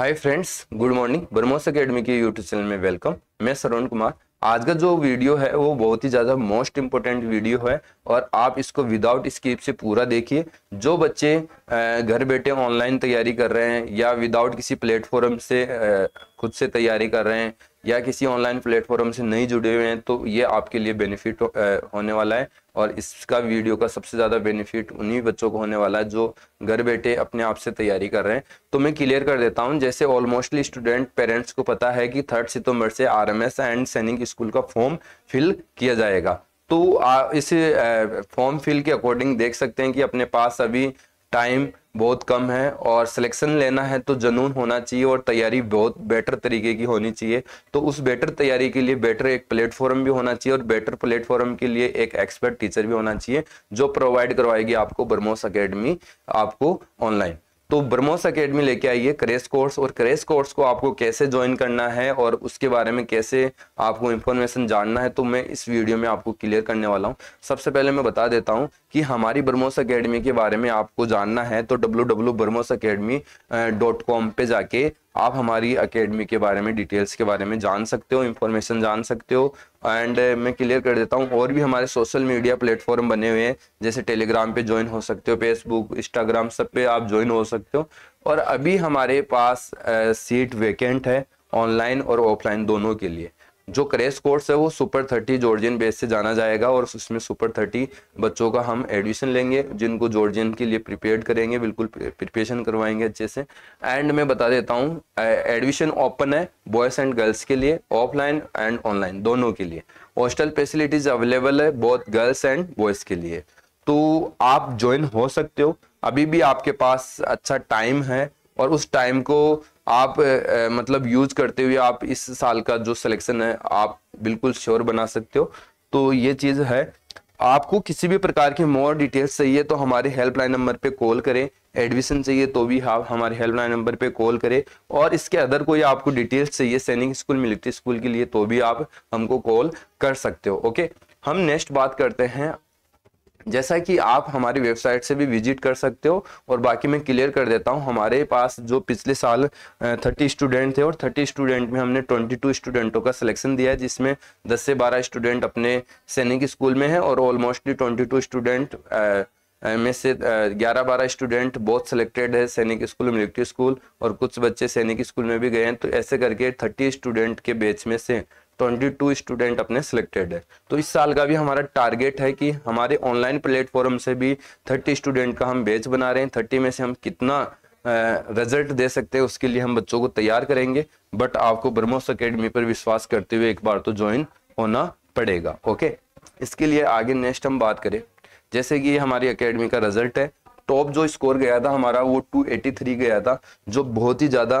हाय friends good morning BrahMos academy के YouTube channel में welcome मैं सरोन कुमार आज का जो वीडियो है वो बहुत ही ज़्यादा मोस्ट इम्पोर्टेंट वीडियो है और आप इसको विदाउट स्कीप से पूरा देखिए जो बच्चे घर बैठे ऑनलाइन तैयारी कर रहे हैं या विदाउट किसी प्लेटफॉर्म से खुद से तैयारी कर रहे हैं या किसी ऑनलाइन प्लेटफॉर्म से नहीं जुड़े हुए हैं तो ये आपके लिए बेनिफिट हो, होने वाला है और इसका वीडियो का सबसे ज़्यादा बेनिफिट उन्हीं बच्चों को होने वाला है जो घर बैठे अपने आप से तैयारी कर रहे हैं तो मैं क्लियर कर देता हूँ जैसे ऑलमोस्टली स्टूडेंट पेरेंट्स को पता है कि थर्ड सितंबर से आर एंड सैनिक स्कूल का फॉर्म फिल किया जाएगा तो इस फॉर्म फिल के अकॉर्डिंग देख सकते हैं कि अपने पास अभी टाइम बहुत कम है और सिलेक्शन लेना है तो जनून होना चाहिए और तैयारी बहुत बेटर तरीके की होनी चाहिए तो उस बेटर तैयारी के लिए बेटर एक प्लेटफॉर्म भी होना चाहिए और बेटर प्लेटफॉर्म के लिए एक एक्सपर्ट टीचर भी होना चाहिए जो प्रोवाइड करवाएगी आपको ब्रह्मोस अकेडमी आपको ऑनलाइन तो ब्रह्मोस अकेडमी लेके आइए क्रेश कोर्स और क्रेश कोर्स को आपको कैसे ज्वाइन करना है और उसके बारे में कैसे आपको इन्फॉर्मेशन जानना है तो मैं इस वीडियो में आपको क्लियर करने वाला हूँ सबसे पहले मैं बता देता हूँ कि हमारी बर्मोस अकेडमी के बारे में आपको जानना है तो W W BrahMos academy dot com पर जाके आप हमारी अकेडमी के बारे में डिटेल्स के बारे में जान सकते हो इन्फॉर्मेशन जान सकते हो एंड uh, मैं क्लियर कर देता हूँ और भी हमारे सोशल मीडिया प्लेटफॉर्म बने हुए हैं जैसे टेलीग्राम पे ज्वाइन हो सकते हो फेसबुक इंस्टाग्राम सब पे आप ज्वाइन हो सकते हो और अभी हमारे पास सीट uh, वेकेंट है ऑनलाइन और ऑफलाइन दोनों के लिए जो क्रेश कोर्स है वो सुपर थर्टी जॉर्जियन बेस से जाना जाएगा और उसमें सुपर थर्टी बच्चों का हम एडमिशन लेंगे जिनको जॉर्जियन के लिए प्रिपेयर करेंगे बिल्कुल प्रिपरेशन करवाएंगे अच्छे से एंड मैं बता देता हूँ एडमिशन ओपन है बॉयज़ एंड गर्ल्स के लिए ऑफलाइन एंड ऑनलाइन दोनों के लिए हॉस्टल फैसिलिटीज अवेलेबल है बहुत गर्ल्स एंड बॉयज़ के लिए तो आप ज्वाइन हो सकते हो अभी भी आपके पास अच्छा टाइम है और उस टाइम को आप ए, मतलब यूज करते हुए आप इस साल का जो सिलेक्शन है आप बिल्कुल श्योर बना सकते हो तो ये चीज़ है आपको किसी भी प्रकार की मोर डिटेल्स चाहिए तो हमारे हेल्पलाइन नंबर पे कॉल करें एडमिशन चाहिए तो भी आप हमारे हेल्पलाइन नंबर पे कॉल करें और इसके अदर कोई आपको डिटेल्स चाहिए सैनिक स्कूल मिलिट्री स्कूल के लिए तो भी आप हमको कॉल कर सकते हो ओके हम नेक्स्ट बात करते हैं जैसा कि आप हमारी वेबसाइट से भी विजिट कर सकते हो और बाकी मैं क्लियर कर देता हूँ हमारे पास जो पिछले साल थर्टी स्टूडेंट थे और थर्टी स्टूडेंट में हमने ट्वेंटी टू स्टूडेंटों का सिलेक्शन दिया है जिसमें दस से बारह स्टूडेंट अपने सैनिक स्कूल में है और ऑलमोस्टली ट्वेंटी टू स्टूडेंट में से ग्यारह बारह स्टूडेंट बहुत सिलेक्टेड है सैनिक स्कूल मिलिट्री स्कूल और कुछ बच्चे सैनिक स्कूल में भी गए हैं तो ऐसे करके थर्टी स्टूडेंट के बेच में से 22 स्टूडेंट अपने सिलेक्टेड है तो इस साल का भी हमारा टारगेट है कि हमारे ऑनलाइन प्लेटफॉर्म से भी 30 स्टूडेंट का हम बेच बना रहे हैं 30 में से हम कितना रिजल्ट दे सकते हैं उसके लिए हम बच्चों को तैयार करेंगे बट आपको ब्रह्मोस अकेडमी पर विश्वास करते हुए एक बार तो ज्वाइन होना पड़ेगा ओके इसके लिए आगे नेक्स्ट हम बात करें जैसे कि हमारी अकेडमी का रिजल्ट है टॉप जो स्कोर गया था हमारा वो 283 गया था जो बहुत ही ज़्यादा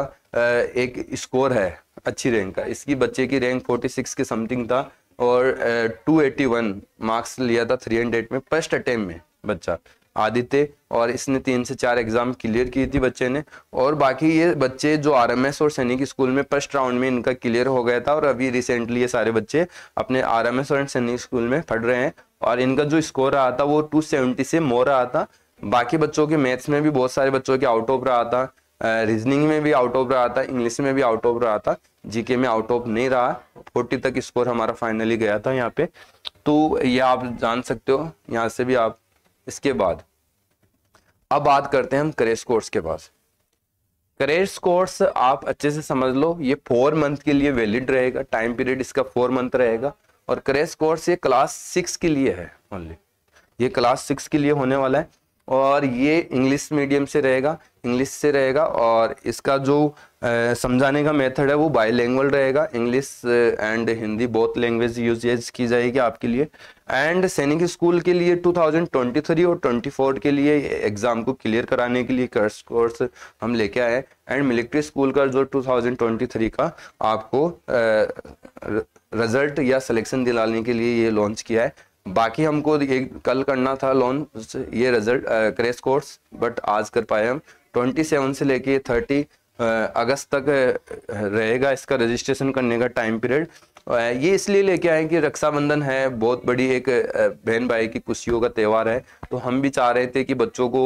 एक स्कोर है अच्छी रैंक का इसकी बच्चे की रैंक 46 के समथिंग था और टू एटी वन मार्क्स लिया था थ्री हंड्रेड में फर्स्ट अटेम्प में बच्चा आदित्य और इसने तीन से चार एग्जाम क्लियर की थी बच्चे ने और बाकी ये बच्चे जो आरएमएस और सैनिक स्कूल में फर्स्ट राउंड में इनका क्लियर हो गया था और अभी रिसेंटली ये सारे बच्चे अपने आरएमएस और सैनिक स्कूल में पढ़ रहे हैं और इनका जो स्कोर रहा था वो टू सेवेंटी से मोर रहा था बाकी बच्चों के मैथ्स में भी बहुत सारे बच्चों के आउट ऑफ रहा था रीजनिंग में भी आउट ऑफ रहा था इंग्लिश में भी आउट ऑफ रहा था जीके में आउट ऑफ नहीं रहा फोर्टी तक स्कोर हमारा फाइनली गया था यहाँ पे तो ये आप जान सकते हो यहाँ से भी आप इसके बाद अब बात करते हैं हम करेज कोर्स के पास करेज कोर्स आप अच्छे से समझ लो ये फोर मंथ के लिए वैलिड रहेगा टाइम पीरियड इसका फोर मंथ रहेगा और करेज कोर्स ये क्लास सिक्स के लिए है ओनली ये क्लास सिक्स के लिए होने वाला है और ये इंग्लिश मीडियम से रहेगा इंग्लिश से रहेगा और इसका जो समझाने का मेथड है वो बाईलैंग्वल रहेगा English and Hindi both language uses की जाएगी आपके लिए एंड सैनिक स्कूल के लिए 2023 और 24 के लिए एग्ज़ाम को क्लियर कराने के लिए कर्स कोर्स हम लेके आए एंड मिलिट्री स्कूल का जो 2023 का आपको रिजल्ट या सिलेक्शन दिलाने के लिए ये लॉन्च किया है बाकी हमको एक कल करना था लोन ये रिजल्ट क्रेश कोर्स बट आज कर पाए हम 27 से लेके 30 अगस्त तक रहेगा इसका रजिस्ट्रेशन करने का टाइम पीरियड ये इसलिए लेके आए कि रक्षाबंधन है बहुत बड़ी एक बहन भाई की खुशियों का त्यौहार है तो हम भी चाह रहे थे कि बच्चों को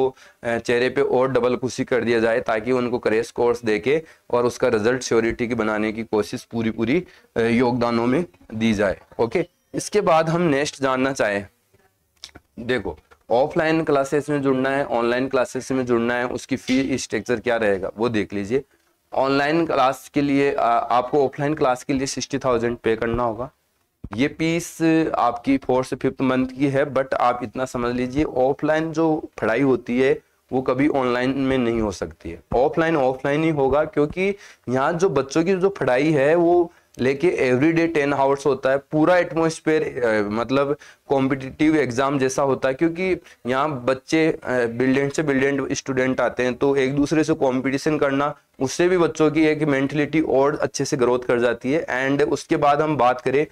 चेहरे पे और डबल खुशी कर दिया जाए ताकि उनको करेस कोर्स देके और उसका रिजल्ट श्योरिटी की बनाने की कोशिश पूरी पूरी योगदानों में दी जाए ओके इसके बाद हम नेक्स्ट जानना चाहें देखो ऑफलाइन क्लासेस में जुड़ना है ऑनलाइन क्लासेस में जुड़ना है उसकी फी स्ट्रक्चर क्या रहेगा वो देख लीजिए ऑनलाइन क्लास के लिए आ, आपको ऑफलाइन क्लास के लिए सिक्सटी थाउजेंड पे करना होगा ये पीस आपकी फोर्थ से फिफ्थ मंथ की है बट आप इतना समझ लीजिए ऑफलाइन जो पढ़ाई होती है वो कभी ऑनलाइन में नहीं हो सकती है ऑफलाइन ऑफलाइन ही होगा क्योंकि यहाँ जो बच्चों की जो पढ़ाई है वो लेके एवरी डे टेन आवर्स होता है पूरा एटमोसफेयर मतलब कॉम्पिटिटिव एग्जाम जैसा होता है क्योंकि यहाँ बच्चे ब्रिलियंट से ब्रिलियंट स्टूडेंट आते हैं तो एक दूसरे से कंपटीशन करना उससे भी बच्चों की एक मेंटलिटी और अच्छे से ग्रोथ कर जाती है एंड उसके बाद हम बात करें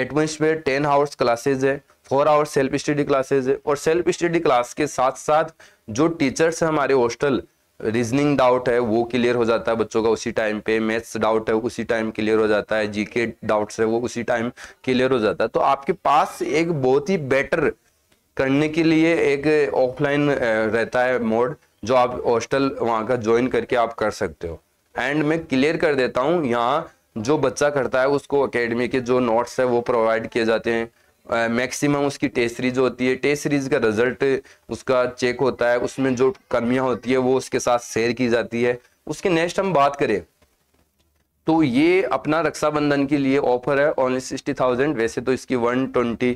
एटमोसफेयर टेन आवर्स क्लासेज है four hours self study classes है और सेल्फ स्टडी क्लास के साथ साथ जो टीचर्स हैं हमारे हॉस्टल रीजनिंग डाउट है वो क्लियर हो जाता है बच्चों का उसी टाइम पे मैथ्स डाउट है उसी टाइम क्लियर हो जाता है जीके डाउट्स है वो उसी टाइम क्लियर हो जाता है तो आपके पास एक बहुत ही बेटर करने के लिए एक ऑफलाइन रहता है मोड जो आप हॉस्टल वहां का ज्वाइन करके आप कर सकते हो एंड मैं क्लियर कर देता हूँ यहाँ जो बच्चा करता है उसको अकेडमी के जो नोट्स है वो प्रोवाइड किए जाते हैं मैक्सिमम उसकी टेस्ट सीरीज होती है टेस्ट सीरीज का रिजल्ट उसका चेक होता है उसमें जो कमियां होती है वो उसके साथ शेयर की जाती है उसके नेक्स्ट हम बात करें तो ये अपना रक्षाबंधन के लिए ऑफर है ओनली सिक्सटी थाउजेंड वैसे तो इसकी वन ट्वेंटी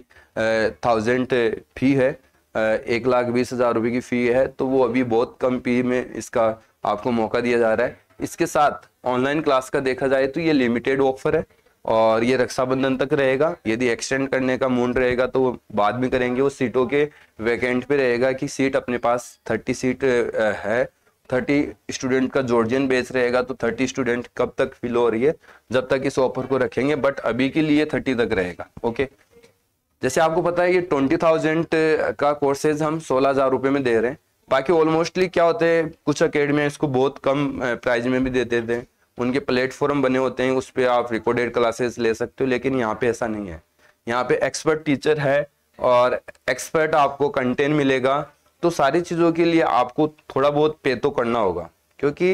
थाउजेंड फी है एक लाख बीस हज़ार रुपये की फ़ी है तो वो अभी बहुत कम फी में इसका आपको मौका दिया जा रहा है इसके साथ ऑनलाइन क्लास का देखा जाए तो ये लिमिटेड ऑफर है और ये रक्षाबंधन तक रहेगा यदि एक्सटेंड करने का मूड रहेगा तो बाद में करेंगे वो सीटों के वैकेंट पे रहेगा कि सीट अपने पास थर्टी सीट है थर्टी स्टूडेंट का जॉर्जियन बेस रहेगा तो थर्टी स्टूडेंट कब तक फिल हो रही है जब तक इस ऑफर को रखेंगे बट अभी के लिए थर्टी तक रहेगा ओके जैसे आपको पता है ये ट्वेंटी थाउजेंड का कोर्सेज हम सोलह हजार रुपये में दे रहे हैं बाकी ऑलमोस्टली क्या होते हैं कुछ अकेडमी इसको बहुत कम प्राइस में भी देते थे उनके प्लेटफॉर्म बने होते हैं उस पर आप रिकॉर्डेड क्लासेस ले सकते हो लेकिन यहाँ पे ऐसा नहीं है यहाँ पे एक्सपर्ट टीचर है और एक्सपर्ट आपको कंटेंट मिलेगा तो सारी चीज़ों के लिए आपको थोड़ा बहुत पे तो करना होगा क्योंकि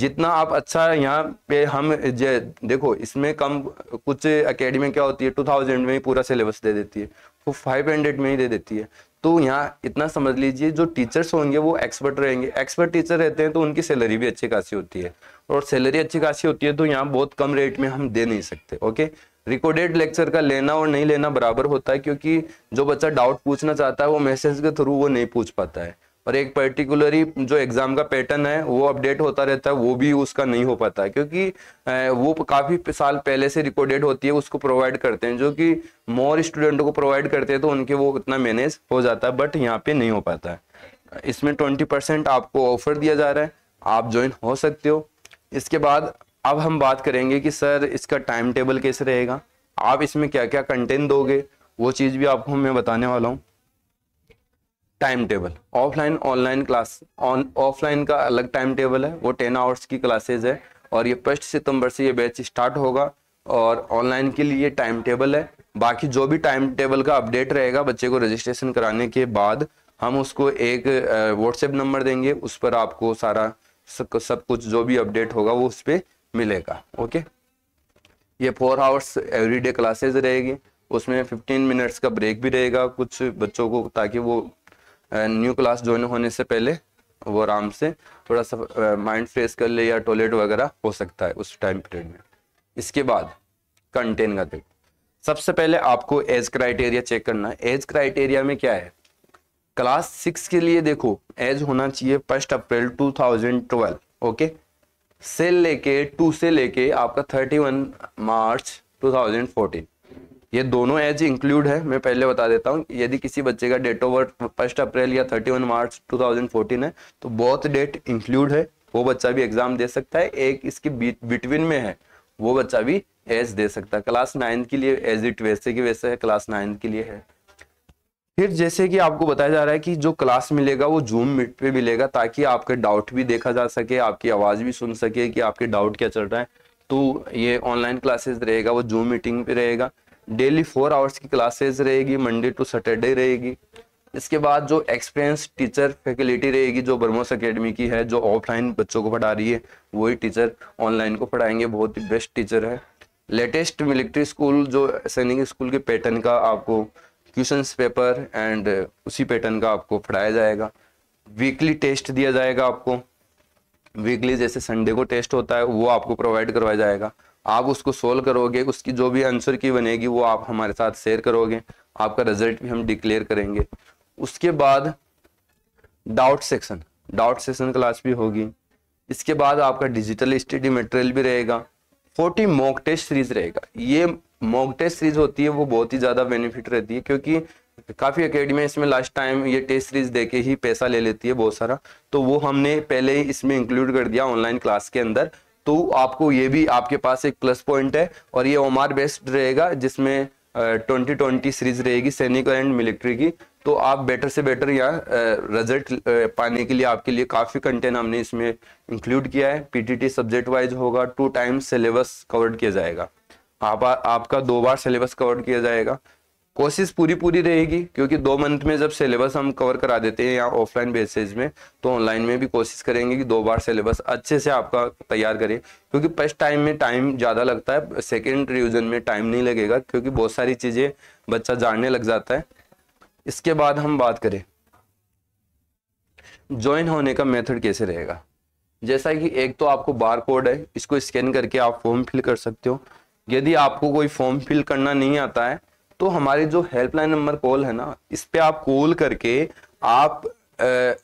जितना आप अच्छा यहाँ पे हम जे, देखो इसमें कम कुछ अकेडमी क्या होती है टू थाउजेंड में ही पूरा सिलेबस दे देती है वो फाइव हंड्रेड में ही दे देती है तो यहाँ इतना समझ लीजिए जो टीचर्स होंगे वो एक्सपर्ट रहेंगे एक्सपर्ट टीचर रहते हैं तो उनकी सैलरी भी अच्छी खासी होती है और सैलरी अच्छी खासी होती है तो यहाँ बहुत कम रेट में हम दे नहीं सकते ओके रिकॉर्डेड लेक्चर का लेना और नहीं लेना बराबर होता है क्योंकि जो बच्चा डाउट पूछना चाहता है वो मैसेज के थ्रू वो नहीं पूछ पाता है और एक पर्टिकुलरी जो एग्ज़ाम का पैटर्न है वो अपडेट होता रहता है वो भी उसका नहीं हो पाता है क्योंकि वो काफ़ी साल पहले से रिकॉर्डेड होती है उसको प्रोवाइड करते हैं जो कि मोर स्टूडेंटों को प्रोवाइड करते हैं तो उनके वो उतना मैनेज हो जाता है बट यहाँ पे नहीं हो पाता है इसमें ट्वेंटी परसेंट आपको ऑफर दिया जा रहा है आप ज्वाइन हो सकते हो इसके बाद अब हम बात करेंगे कि सर इसका टाइम टेबल कैसे रहेगा आप इसमें क्या क्या कंटेंट दोगे वो चीज़ भी आपको मैं बताने वाला हूँ time table offline online class on offline का अलग टाइम टेबल है वो टेन आवर्स की क्लासेज है और ये फर्स्ट सितंबर से ये बैच स्टार्ट होगा और ऑनलाइन के लिए टाइम टेबल है बाकी जो भी टाइम टेबल का अपडेट रहेगा बच्चे को रजिस्ट्रेशन कराने के बाद हम उसको एक व्हाट्सएप नंबर देंगे उस पर आपको सारा सब, सब कुछ जो भी अपडेट होगा वो उस पर मिलेगा ओके ये फोर आवर्स एवरीडे क्लासेज रहेगी उसमें फिफ्टीन मिनट्स का ब्रेक भी रहेगा कुछ बच्चों को ताकि वो न्यू क्लास ज्वाइन होने से पहले वो आराम से थोड़ा सा माइंड फ्रेश कर ले या टॉयलेट वगैरह हो सकता है उस टाइम पीरियड में इसके बाद कंटेन का डेट सबसे पहले आपको एज क्राइटेरिया चेक करना है एज क्राइटेरिया में क्या है क्लास सिक्स के लिए देखो एज होना चाहिए फर्स्ट अप्रैल 2012 ओके से लेके टू से लेके आपका 31 मार्च फोर्टीन ये दोनों एज इंक्लूड है मैं पहले बता देता हूँ यदि किसी बच्चे का date of birth first April या thirty one March two thousand fourteen है तो बहुत डेट इंक्लूड है वो बच्चा भी एग्जाम दे सकता है एक इसके बिटवीन में है वो बच्चा भी एज दे सकता है क्लास नाइन्थ के लिए एज इट वैसे की वैसे है क्लास नाइन्थ के लिए है फिर जैसे कि आपको बताया जा रहा है कि जो क्लास मिलेगा वो जूम मीट पे मिलेगा ताकि आपके डाउट भी देखा जा सके आपकी आवाज़ भी सुन सके कि आपके डाउट क्या चल रहा है तो ये ऑनलाइन क्लासेस रहेगा वो जूम मीटिंग पे रहेगा डेली फोर आवर्स की क्लासेस रहेगी मंडे टू सैटरडे रहेगी इसके बाद जो एक्सपीरियंस टीचर फैकल्टी रहेगी जो बर्मोस अकेडमी की है जो ऑफलाइन बच्चों को पढ़ा रही है वही टीचर ऑनलाइन को पढ़ाएंगे बहुत ही बेस्ट टीचर है लेटेस्ट मिलिट्री स्कूल जो सैनिक स्कूल के पैटर्न का आपको क्वेश्चन पेपर एंड उसी पैटर्न का आपको पढ़ाया जाएगा वीकली टेस्ट दिया जाएगा आपको वीकली जैसे संडे को टेस्ट होता है वो आपको प्रोवाइड करवाया जाएगा आप उसको सोल्व करोगे उसकी जो भी आंसर की बनेगी वो आप हमारे साथ शेयर करोगे आपका रिजल्ट भी हम डिक्लेयर करेंगे उसके बाद doubt section doubt section class भी होगी इसके बाद आपका डिजिटल स्टडी मटेरियल भी रहेगा फोर्टी मॉक टेस्ट सीरीज रहेगा ये मॉक टेस्ट सीरीज होती है वो बहुत ही ज़्यादा बेनिफिट रहती है क्योंकि काफ़ी अकेडमी इसमें लास्ट टाइम ये टेस्ट सीरीज दे ही पैसा ले लेती है बहुत सारा तो वो हमने पहले ही इसमें इंक्लूड कर दिया ऑनलाइन क्लास के अंदर तो आपको ये भी आपके पास एक प्लस पॉइंट है और ये ओमार बेस्ट रहेगा जिसमें ट्वेंटी ट्वेंटी सीरीज रहेगी सैनिक एंड मिलिट्री की तो आप बेटर से बेटर यहाँ रिजल्ट पाने के लिए आपके लिए काफ़ी कंटेंट हमने इसमें इंक्लूड किया है पीटीटी सब्जेक्ट वाइज होगा टू टाइम सिलेबस कवर किया जाएगा आप, आपका दो बार सिलेबस कवर किया जाएगा कोशिश पूरी पूरी रहेगी क्योंकि दो मंथ में जब सिलेबस हम कवर करा देते हैं या ऑफलाइन बेसिस में तो ऑनलाइन में भी कोशिश करेंगे कि दो बार सिलेबस अच्छे से आपका तैयार करें क्योंकि फर्स्ट टाइम में टाइम ज़्यादा लगता है सेकेंड रिविजन में टाइम नहीं लगेगा क्योंकि बहुत सारी चीज़ें बच्चा जानने लग जाता है इसके बाद हम बात करें ज्वाइन होने का मेथड कैसे रहेगा जैसा कि एक तो आपको बार कोड है इसको स्कैन करके आप फॉर्म फिल कर सकते हो यदि आपको कोई फॉर्म फिल करना नहीं आता है तो हमारी जो हेल्पलाइन नंबर कॉल है ना इस पे आप कॉल करके आप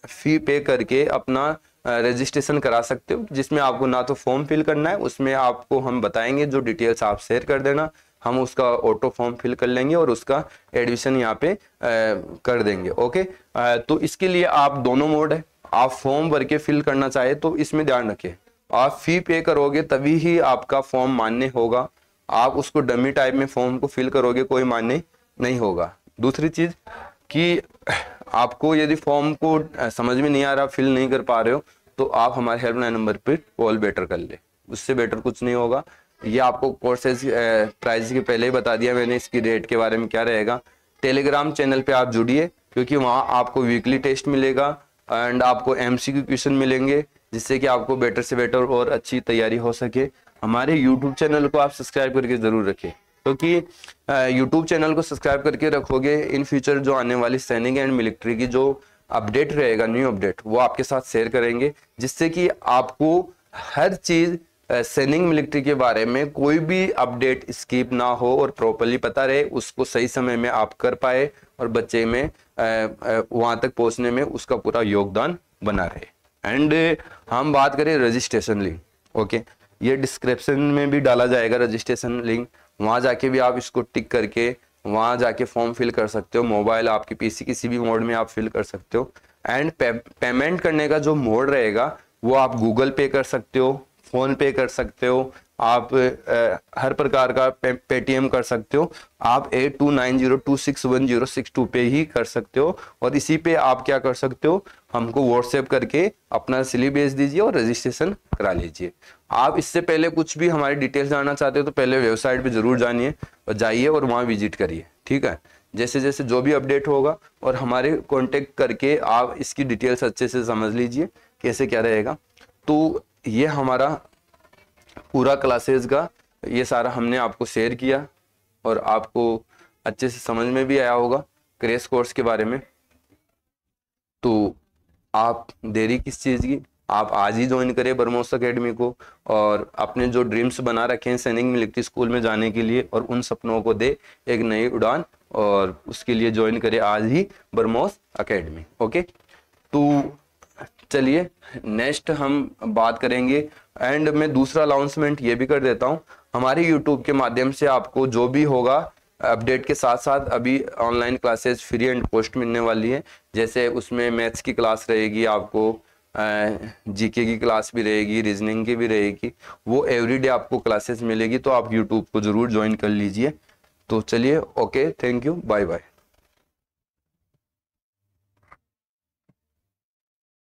फी पे करके अपना रजिस्ट्रेशन करा सकते हो जिसमें आपको ना तो फॉर्म फिल करना है उसमें आपको हम बताएंगे जो डिटेल्स आप शेयर कर देना हम उसका ऑटो फॉर्म फिल कर लेंगे और उसका एडमिशन यहाँ पे कर देंगे ओके तो इसके लिए आप दोनों मोड है आप फॉर्म भर के फिल करना चाहे तो इसमें ध्यान रखें आप फी पे करोगे तभी ही आपका फॉर्म मान्य होगा आप उसको डमी टाइप में फॉर्म को फिल करोगे कोई मान्य नहीं होगा दूसरी चीज़ कि आपको यदि फॉर्म को समझ में नहीं आ रहा फिल नहीं कर पा रहे हो तो आप हमारे हेल्पलाइन नंबर पर कॉल बेटर कर ले उससे बेटर कुछ नहीं होगा ये आपको कोर्सेज प्राइस के पहले ही बता दिया मैंने इसकी रेट के बारे में क्या रहेगा टेलीग्राम चैनल पे आप जुड़िए क्योंकि वहाँ आपको वीकली टेस्ट मिलेगा एंड आपको एमसीक्यू क्वेश्चन मिलेंगे जिससे कि आपको बेटर से बेटर और अच्छी तैयारी हो सके हमारे यूट्यूब चैनल को आप सब्सक्राइब करके ज़रूर रखें क्योंकि तो यूट्यूब चैनल को सब्सक्राइब करके रखोगे इन फ्यूचर जो आने वाली सैनिक एंड मिलिट्री की जो अपडेट रहेगा न्यू अपडेट वो आपके साथ शेयर करेंगे जिससे कि आपको हर चीज़ सैनिक मिलिट्री के बारे में कोई भी अपडेट स्कीप ना हो और प्रॉपरली पता रहे उसको सही समय में आप कर पाए और बच्चे में वहां तक पहुँचने में उसका पूरा योगदान बना रहे एंड हम बात करें रजिस्ट्रेशन लिंक ओके okay? ये डिस्क्रिप्शन में भी डाला जाएगा रजिस्ट्रेशन लिंक वहाँ जाके भी आप इसको टिक करके वहाँ जाके फॉर्म फिल कर सकते हो मोबाइल आपके पीसी किसी भी मोड में आप फिल कर सकते हो एंड पे, पेमेंट करने का जो मोड रहेगा वो आप गूगल पे कर सकते हो फ़ोन पे कर सकते हो आप ए, हर प्रकार का पेटीएम कर सकते हो आप eight two nine zero two six one zero six two पे ही कर सकते हो और इसी पे आप क्या कर सकते हो हमको व्हाट्सएप करके अपना सिली भेज दीजिए और रजिस्ट्रेशन करा लीजिए आप इससे पहले कुछ भी हमारी डिटेल्स जानना चाहते हो तो पहले वेबसाइट पे जरूर जानिए और जाइए और वहाँ विजिट करिए ठीक है जैसे जैसे जो भी अपडेट होगा और हमारे कॉन्टेक्ट करके आप इसकी डिटेल्स अच्छे से समझ लीजिए कैसे क्या रहेगा तो ये हमारा पूरा क्लासेज का ये सारा हमने आपको शेयर किया और आपको अच्छे से समझ में भी आया होगा क्रेश कोर्स के बारे में तो आप देरी किस चीज़ की आप आज ही ज्वाइन करें ब्रह्मोस अकेडमी को और अपने जो ड्रीम्स बना रखे हैं सैनिक मिलिट्री स्कूल में जाने के लिए और उन सपनों को दे एक नई उड़ान और उसके लिए ज्वाइन करें आज ही ब्रह्मोस अकेडमी ओके तो चलिए नेक्स्ट हम बात करेंगे एंड मैं दूसरा अनाउंसमेंट ये भी कर देता हूँ हमारे यूट्यूब के माध्यम से आपको जो भी होगा अपडेट के साथ साथ अभी online classes free and post मिलने वाली है जैसे उसमें मैथ्स की क्लास रहेगी आपको जीके की क्लास भी रहेगी रीजनिंग की भी रहेगी वो एवरीडे आपको क्लासेस मिलेगी तो आप यूट्यूब को ज़रूर ज्वाइन कर लीजिए तो चलिए okay thank you bye bye